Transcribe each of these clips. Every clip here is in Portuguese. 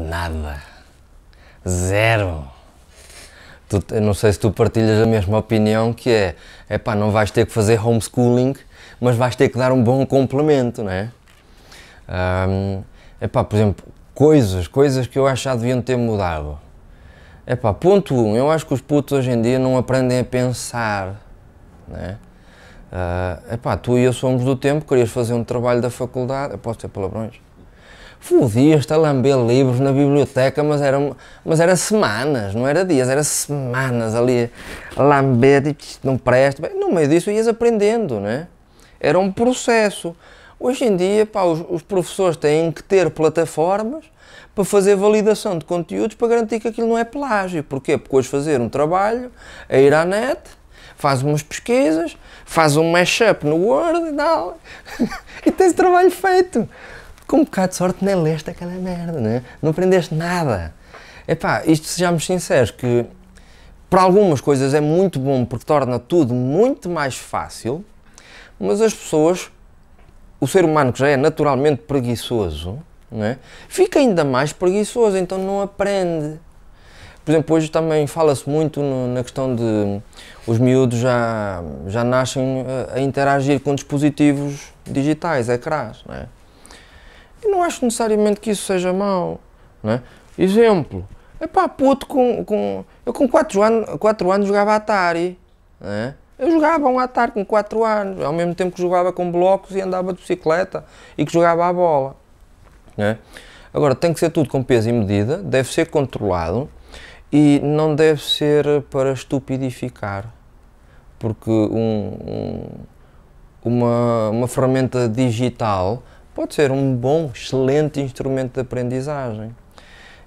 Nada. Zero. Tu, não sei se tu partilhas a mesma opinião que é, é pá, não vais ter que fazer homeschooling, mas vais ter que dar um bom complemento, não é? Um, epá, por exemplo, coisas, coisas que eu acho que deviam ter mudado. Epá, ponto um, eu acho que os putos hoje em dia não aprendem a pensar, né? Uh, epá, tu e eu somos do tempo, querias fazer um trabalho da faculdade, eu posso ter palavrões? fodias-te a lamber livros na biblioteca, mas era, mas era semanas, não era dias, era semanas ali a lamber, e tipo, não presta. no meio disso ias aprendendo, né? Era um processo. Hoje em dia, pá, os, os professores têm que ter plataformas para fazer validação de conteúdos para garantir que aquilo não é plágio. Porquê? Porque hoje fazer um trabalho é ir à net, faz umas pesquisas, faz um mashup no Word e tal, e tens trabalho feito com um bocado de sorte nem leste aquela merda, né? não aprendeste nada. Epá, isto sejamos sinceros, que para algumas coisas é muito bom porque torna tudo muito mais fácil, mas as pessoas, o ser humano que já é naturalmente preguiçoso, né? fica ainda mais preguiçoso, então não aprende. Por exemplo, hoje também fala-se muito no, na questão de os miúdos já, já nascem a, a interagir com dispositivos digitais, ecrãs. Não é? E não acho necessariamente que isso seja mau. Né? Exemplo, é puto, com, com, eu com 4 anos, quatro anos jogava Atari. Né? Eu jogava um Atari com 4 anos, ao mesmo tempo que jogava com blocos e andava de bicicleta e que jogava a bola. Né? Agora, tem que ser tudo com peso e medida, deve ser controlado e não deve ser para estupidificar, porque um, um, uma, uma ferramenta digital pode ser um bom, excelente instrumento de aprendizagem.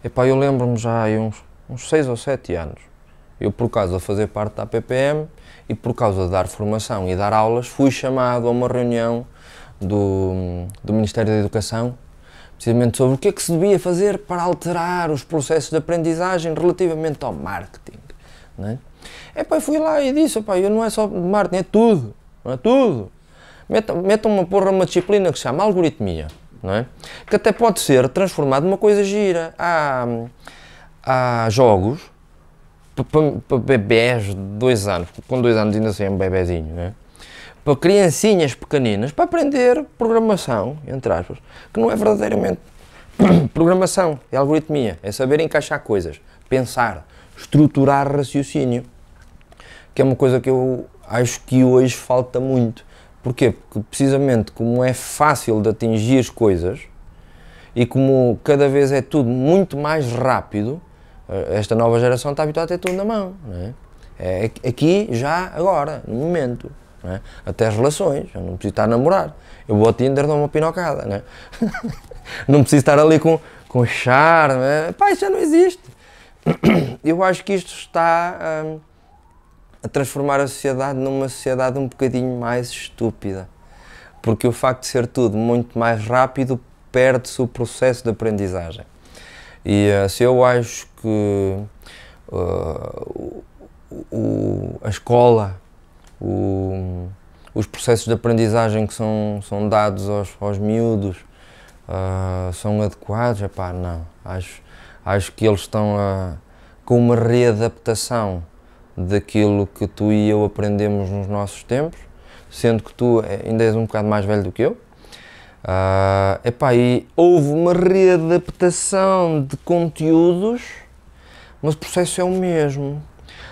Epá, eu lembro-me já há uns, uns 6 ou 7 anos, eu por causa de fazer parte da PPM e por causa de dar formação e dar aulas, fui chamado a uma reunião do, do Ministério da Educação, precisamente sobre o que é que se devia fazer para alterar os processos de aprendizagem relativamente ao marketing. Né? Epá, fui lá e disse, epá, eu não é só marketing, é tudo, é tudo metam, uma porra, uma disciplina que se chama algoritmia, não é? Que até pode ser transformado numa coisa gira. Há, há jogos para bebés de dois anos, com dois anos ainda sem um bebezinho, né? para criancinhas pequeninas, para aprender programação, entre aspas, que não é verdadeiramente programação, é algoritmia, é saber encaixar coisas, pensar, estruturar raciocínio, que é uma coisa que eu acho que hoje falta muito. Porquê? Porque precisamente como é fácil de atingir as coisas e como cada vez é tudo muito mais rápido, eh, esta nova geração está habituada a ter tudo na mão. É? é? aqui, já, agora, no momento. É? Até as relações, eu não preciso estar a namorar. Eu vou ao Tinder dou uma pinocada. Não, é? não preciso estar ali com, com charme. É? Pá, isso já não existe. Eu acho que isto está. Hum, a transformar a sociedade numa sociedade um bocadinho mais estúpida. Porque o facto de ser tudo muito mais rápido perde-se o processo de aprendizagem. E eh, se eu acho que uh, o, a escola, o, os processos de aprendizagem que são, são dados aos, aos miúdos uh, são adequados, epá, não. Acho, acho que eles estão a, com uma readaptação daquilo que tu e eu aprendemos nos nossos tempos, sendo que tu eh, ainda és um bocado mais velho do que eu. Uh, epá, e houve uma readaptação de conteúdos, mas o processo é o mesmo.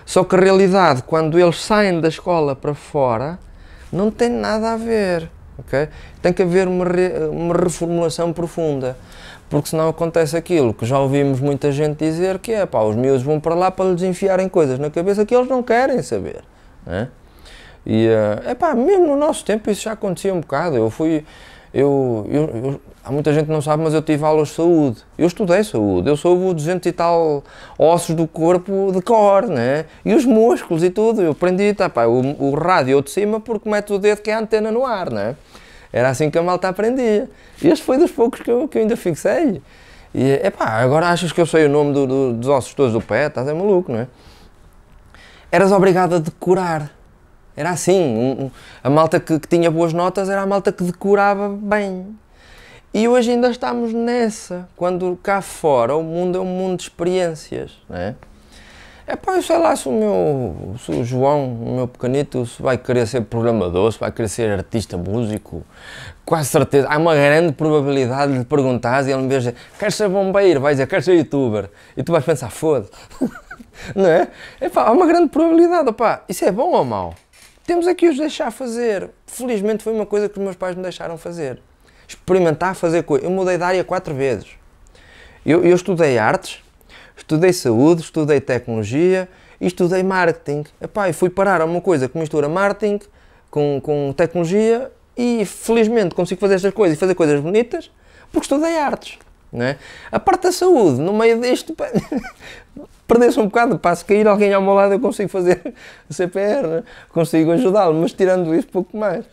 Só que a realidade, quando eles saem da escola para fora, não tem nada a ver. Okay? Tem que haver uma, re, uma reformulação profunda porque senão acontece aquilo que já ouvimos muita gente dizer que é pá, os miúdos vão para lá para lhes enfiarem coisas na cabeça que eles não querem saber. Né? E é eh, pá, mesmo no nosso tempo isso já acontecia um bocado. Eu fui, eu, eu, eu há muita gente que não sabe, mas eu tive aulas de saúde. Eu estudei saúde, eu soube 200 e tal ossos do corpo de cor, né? E os músculos e tudo. Eu aprendi, tá, pá, o, o rádio de cima porque mete o dedo que é a antena no ar, né? Era assim que a malta aprendia. E este foi dos poucos que eu, que eu ainda fixei. E, epá, agora achas que eu sei o nome do, do, dos ossos todos do pé? Estás é maluco, não é? Eras obrigado a decorar. Era assim. Um, um, a malta que, que, tinha boas notas era a malta que decorava bem. E hoje ainda estamos nessa, quando cá fora o mundo é um mundo de experiências, não é? É pá, sei lá se o meu, se o João, o meu pequenito, se vai querer ser programador, se vai querer ser artista, músico, quase certeza, há uma grande probabilidade de perguntar e ele me vez quer queres ser bombeiro? Vai dizer, queres ser youtuber? E tu vais pensar, foda não é? É pá, há uma grande probabilidade, pá, isso é bom ou mau? Temos aqui os deixar fazer. Felizmente foi uma coisa que os meus pais me deixaram fazer. Experimentar fazer coisas. Eu mudei de área quatro vezes. Eu, eu estudei artes, Estudei saúde, estudei tecnologia e estudei marketing. Epá, e fui parar a uma coisa que mistura marketing com, com tecnologia e felizmente consigo fazer estas coisas e fazer coisas bonitas porque estudei artes. É? A parte da saúde, no meio deste, perdesse um bocado, passo se cair alguém ao meu lado eu consigo fazer CPR, é? Né? consigo ajudá-lo, mas tirando isso pouco mais.